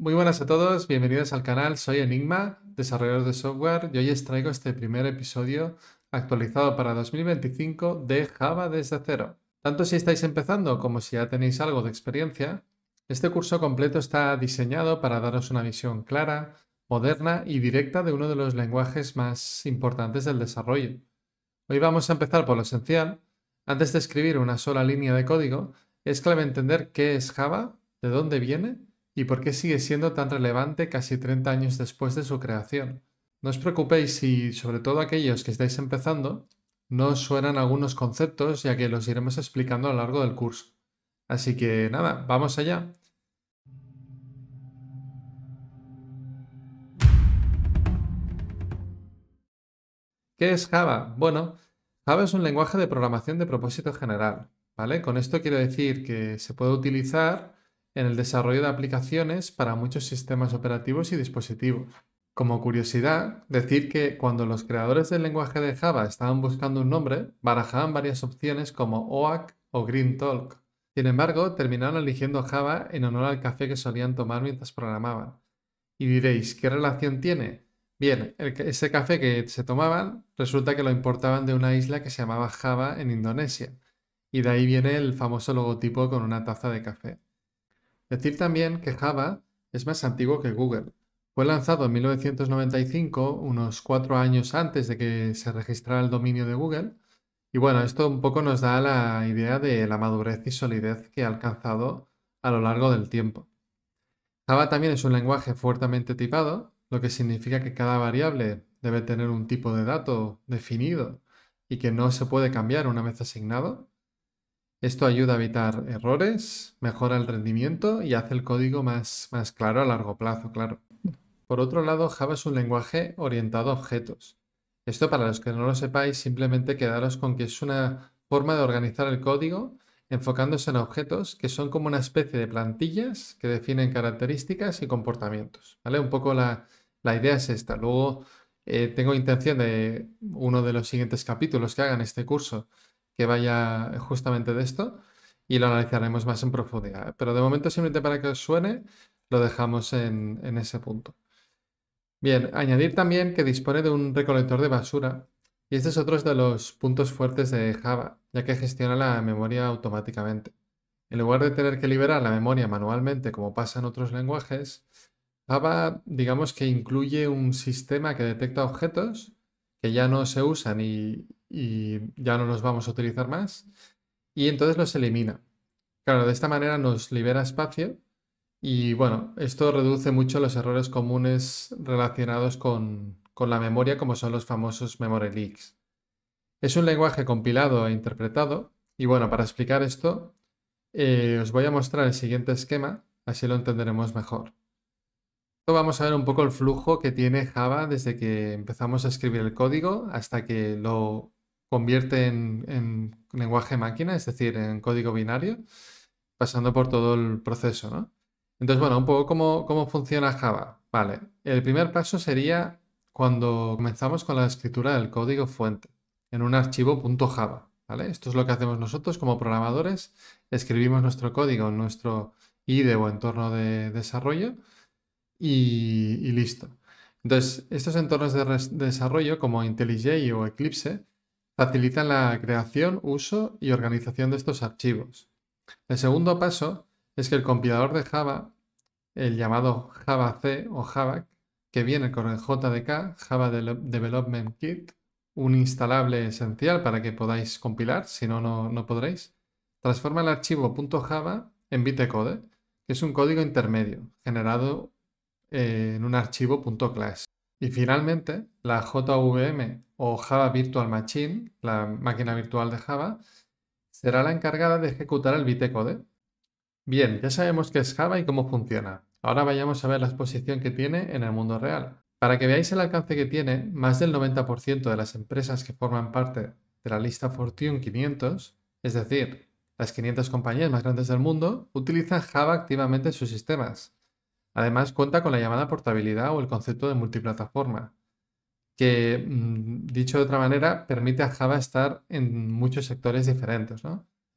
Muy buenas a todos, bienvenidos al canal. Soy Enigma, desarrollador de software, y hoy os traigo este primer episodio actualizado para 2025 de Java desde cero. Tanto si estáis empezando como si ya tenéis algo de experiencia, este curso completo está diseñado para daros una visión clara, moderna y directa de uno de los lenguajes más importantes del desarrollo. Hoy vamos a empezar por lo esencial. Antes de escribir una sola línea de código, es clave entender qué es Java, de dónde viene y por qué sigue siendo tan relevante casi 30 años después de su creación. No os preocupéis si, sobre todo aquellos que estáis empezando, no os suenan algunos conceptos ya que los iremos explicando a lo largo del curso. Así que nada, vamos allá. ¿Qué es Java? Bueno, Java es un lenguaje de programación de propósito general, ¿vale? Con esto quiero decir que se puede utilizar en el desarrollo de aplicaciones para muchos sistemas operativos y dispositivos. Como curiosidad, decir que cuando los creadores del lenguaje de Java estaban buscando un nombre, barajaban varias opciones como OAC o GreenTalk. Sin embargo, terminaron eligiendo Java en honor al café que solían tomar mientras programaban. Y diréis, ¿qué relación tiene? Bien, ese café que se tomaban resulta que lo importaban de una isla que se llamaba Java en Indonesia. Y de ahí viene el famoso logotipo con una taza de café. Decir también que Java es más antiguo que Google. Fue lanzado en 1995, unos cuatro años antes de que se registrara el dominio de Google. Y bueno, esto un poco nos da la idea de la madurez y solidez que ha alcanzado a lo largo del tiempo. Java también es un lenguaje fuertemente tipado, lo que significa que cada variable debe tener un tipo de dato definido y que no se puede cambiar una vez asignado. Esto ayuda a evitar errores, mejora el rendimiento y hace el código más, claro a largo plazo, claro. Por otro lado, Java es un lenguaje orientado a objetos. Esto para los que no lo sepáis, simplemente quedaros con que es una forma de organizar el código enfocándose en objetos que son como una especie de plantillas que definen características y comportamientos. ¿vale? Un poco la, idea es esta. Luego eh, tengo intención de uno de los siguientes capítulos que hagan este curso que vaya justamente de esto y lo analizaremos más en profundidad. Pero de momento, simplemente para que os suene, lo dejamos en, en ese punto. Bien, añadir también que dispone de un recolector de basura y este es otro de los puntos fuertes de Java, ya que gestiona la memoria automáticamente. En lugar de tener que liberar la memoria manualmente como pasa en otros lenguajes, Java digamos que incluye un sistema que detecta objetos que ya no se usan y, y ya no los vamos a utilizar más. Y entonces los elimina. Claro, de esta manera nos libera espacio y bueno, esto reduce mucho los errores comunes relacionados con, la memoria como son los famosos memory leaks. Es un lenguaje compilado e interpretado y bueno, para explicar esto eh, os voy a mostrar el siguiente esquema, así lo entenderemos mejor. Vamos a ver un poco el flujo que tiene Java desde que empezamos a escribir el código hasta que lo convierte en, lenguaje máquina, es decir, en código binario, pasando por todo el proceso, ¿no? Entonces, bueno, un poco cómo, cómo funciona Java. Vale, el primer paso sería cuando comenzamos con la escritura del código fuente en un archivo .java. ¿Vale? Esto es lo que hacemos nosotros como programadores. Escribimos nuestro código en nuestro IDE o entorno de desarrollo y, listo. Entonces, estos entornos de desarrollo como IntelliJ o Eclipse facilitan la creación, uso y organización de estos archivos. El segundo paso es que el compilador de Java, el llamado JavaC o Java, que viene con el JDK, Java Development Kit, un instalable esencial para que podáis compilar, si no, no podréis, transforma el archivo .java en bitcode, que es un código intermedio generado eh, en un archivo .class. Y finalmente, la JVM o Java Virtual Machine, la máquina virtual de Java, será la encargada de ejecutar el VT-Code. Bien, ya sabemos qué es Java y cómo funciona. Ahora vayamos a ver la exposición que tiene en el mundo real. Para que veáis el alcance que tiene, más del 90% de las empresas que forman parte de la lista Fortune 500, es decir, las 500 compañías más grandes del mundo, utilizan Java activamente en sus sistemas. Además, cuenta con la llamada portabilidad o el concepto de multiplataforma, que, mm, dicho de otra manera, permite a Java estar en muchos sectores diferentes.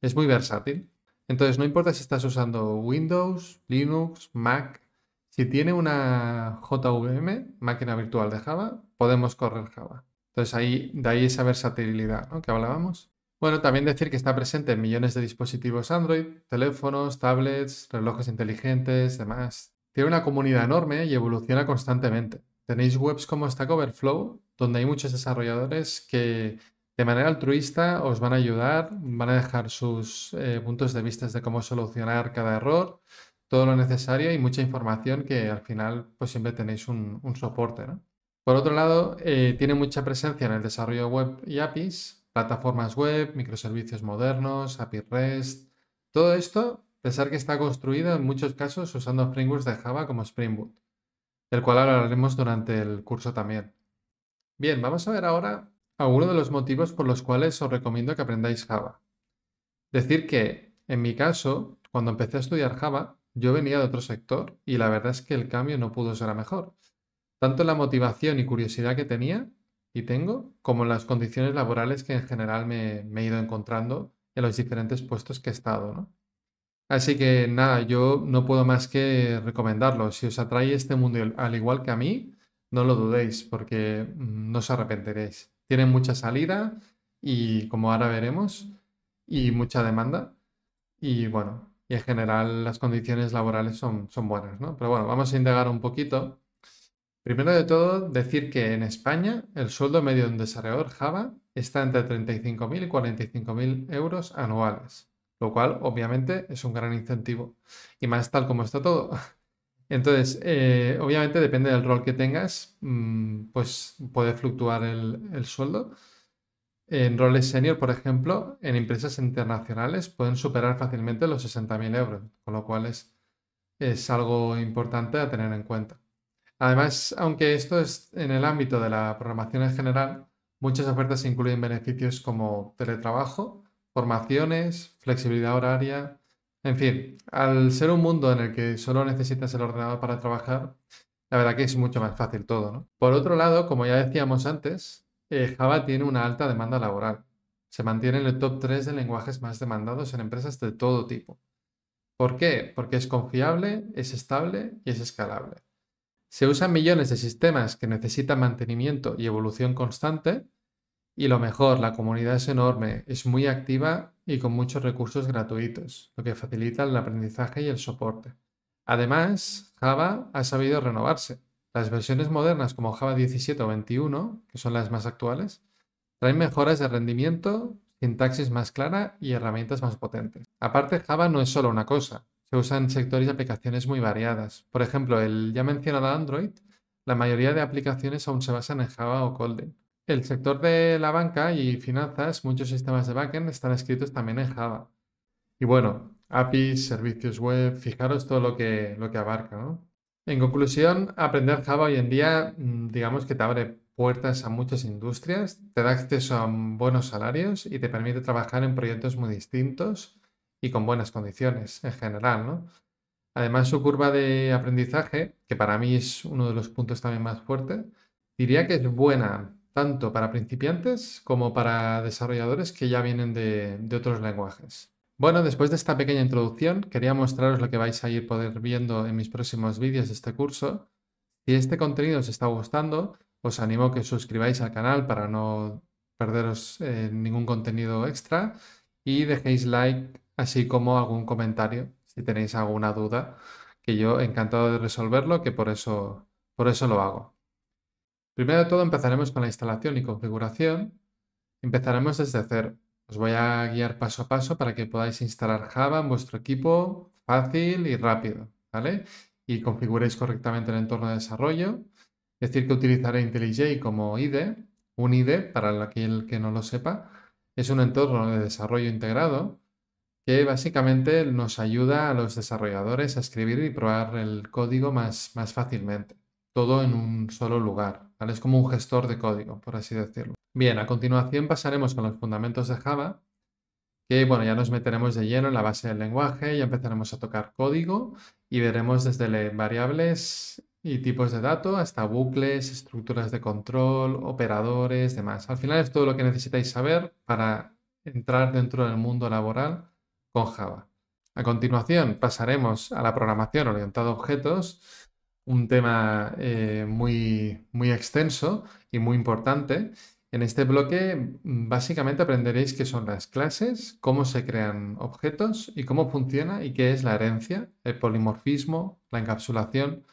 Es muy versátil. Entonces, no importa si estás usando Windows, Linux, Mac, si tiene una JVM, máquina virtual de Java, podemos correr Java. Entonces, ahí, de ahí esa versatilidad que hablábamos. Bueno, también decir que está presente en millones de dispositivos Android, teléfonos, tablets, relojes inteligentes, demás. Tiene una comunidad enorme y evoluciona constantemente. Tenéis webs como Stack Overflow, donde hay muchos desarrolladores que de manera altruista os van a ayudar, van a dejar sus eh, puntos de vista de cómo solucionar cada error, todo lo necesario y mucha información que al final pues siempre tenéis un, soporte. Por otro lado, eh, tiene mucha presencia en el desarrollo web y APIs, plataformas web, microservicios modernos, API REST. Todo esto pesar que está construido en muchos casos usando frameworks de Java como Spring Boot, del cual hablaremos durante el curso también. Bien, vamos a ver ahora algunos de los motivos por los cuales os recomiendo que aprendáis Java. Decir que, en mi caso, cuando empecé a estudiar Java, yo venía de otro sector y la verdad es que el cambio no pudo ser a mejor. Tanto la motivación y curiosidad que tenía y tengo, como las condiciones laborales que en general me, me he ido encontrando en los diferentes puestos que he estado. ¿no? Así que nada, yo no puedo más que recomendarlo. Si os atrae este mundo al igual que a mí, no lo dudéis porque mm, no os arrepentiréis. Tiene mucha salida y como ahora veremos, y mucha demanda. Y bueno, y en general las condiciones laborales son, buenas, ¿no? Pero bueno, vamos a indagar un poquito. Primero de todo, decir que en España el sueldo medio de un desarrollador Java está entre 35.000 y 45.000 euros anuales lo cual obviamente es un gran incentivo. Y más tal como está todo. Entonces, eh, obviamente depende del rol que tengas, mm, pues puede fluctuar el, sueldo. En roles senior, por ejemplo, en empresas internacionales pueden superar fácilmente los 60.000 euros, con lo cual es algo importante a tener en cuenta. Además, aunque esto es en el ámbito de la programación en general, muchas ofertas incluyen beneficios como teletrabajo, formaciones, flexibilidad horaria, en fin, al ser un mundo en el que solo necesitas el ordenador para trabajar, la verdad que es mucho más fácil todo, ¿no? Por otro lado, como ya decíamos antes, eh, Java tiene una alta demanda laboral. Se mantiene en el top 3 de lenguajes más demandados en empresas de todo tipo. ¿Por qué? Porque es confiable, es estable y es escalable. Se usan millones de sistemas que necesitan mantenimiento y evolución constante, y lo mejor, la comunidad es enorme, es muy activa y con muchos recursos gratuitos, lo que facilita el aprendizaje y el soporte. Además, Java ha sabido renovarse. Las versiones modernas como Java 17 o 21, que son las más actuales, traen mejoras de rendimiento, sintaxis más clara y herramientas más potentes. Aparte, Java no es solo una cosa, se usa en sectores y aplicaciones muy variadas. Por ejemplo, el ya mencionado Android, la mayoría de aplicaciones aún se basan en Java o Kotlin. El sector de la banca y finanzas, muchos sistemas de backend están escritos también en Java. Y bueno, APIs, servicios web, fijaros todo lo que, lo que abarca. En conclusión, aprender Java hoy en día, mm, digamos que te abre puertas a muchas industrias, te da acceso a buenos salarios y te permite trabajar en proyectos muy distintos y con buenas condiciones en general. Además, su curva de aprendizaje, que para mí es uno de los puntos también más fuertes, diría que es buena, tanto para principiantes como para desarrolladores que ya vienen de, otros lenguajes. Bueno, después de esta pequeña introducción, quería mostraros lo que vais a ir poder viendo en mis próximos vídeos de este curso. Si este contenido os está gustando, os animo a que suscribáis al canal para no perderos eh, ningún contenido extra y dejéis like, así como algún comentario si tenéis alguna duda, que yo encantado de resolverlo, que por eso, por eso lo hago. Primero de todo empezaremos con la instalación y configuración. Empezaremos desde cero. Os voy a guiar paso a paso para que podáis instalar Java en vuestro equipo fácil y rápido, ¿vale? Y configuréis correctamente el entorno de desarrollo. Es decir, que utilizaré IntelliJ como IDE, un IDE para aquel que no lo sepa. Es un entorno de desarrollo integrado que básicamente nos ayuda a los desarrolladores a escribir y probar el código más fácilmente, todo en un solo lugar, es como un gestor de código, por así decirlo. Bien, a continuación pasaremos con los fundamentos de Java, que bueno, ya nos meteremos de lleno en la base del lenguaje, ya empezaremos a tocar código y veremos desde variables y tipos de datos hasta bucles, estructuras de control, operadores, demás. Al final es todo lo que necesitáis saber para entrar dentro del mundo laboral con Java. A continuación pasaremos a la programación orientada a objetos, un tema eh, muy, muy extenso y muy importante. En este bloque mm, básicamente aprenderéis qué son las clases, cómo se crean objetos y cómo funciona y qué es la herencia, el polimorfismo, la encapsulación,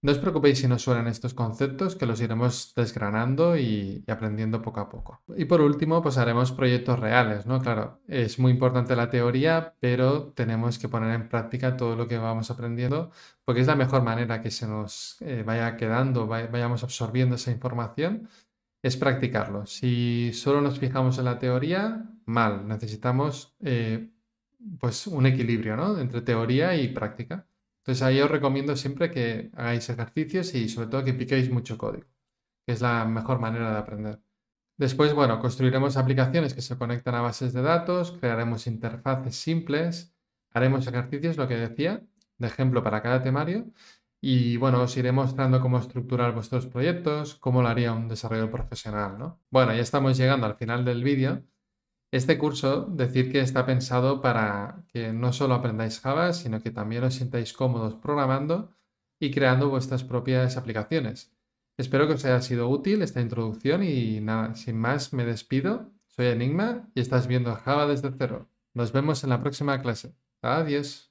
no os preocupéis si no suelen estos conceptos, que los iremos desgranando y, aprendiendo poco a poco. Y por último, pues haremos proyectos reales, ¿no? Claro, es muy importante la teoría, pero tenemos que poner en práctica todo lo que vamos aprendiendo, porque es la mejor manera que se nos eh, vaya quedando, vayamos absorbiendo esa información, es practicarlo. Si solo nos fijamos en la teoría, mal, necesitamos eh, pues un equilibrio, ¿no? Entre teoría y práctica. Entonces ahí os recomiendo siempre que hagáis ejercicios y sobre todo que piquéis mucho código, que es la mejor manera de aprender. Después, bueno, construiremos aplicaciones que se conectan a bases de datos, crearemos interfaces simples, haremos ejercicios, lo que decía, de ejemplo para cada temario. Y bueno, os iré mostrando cómo estructurar vuestros proyectos, cómo lo haría un desarrollador profesional, Bueno, ya estamos llegando al final del vídeo. Este curso, decir que está pensado para que no solo aprendáis Java, sino que también os sintáis cómodos programando y creando vuestras propias aplicaciones. Espero que os haya sido útil esta introducción y nada, sin más me despido. Soy Enigma y estás viendo Java desde cero. Nos vemos en la próxima clase. Adiós.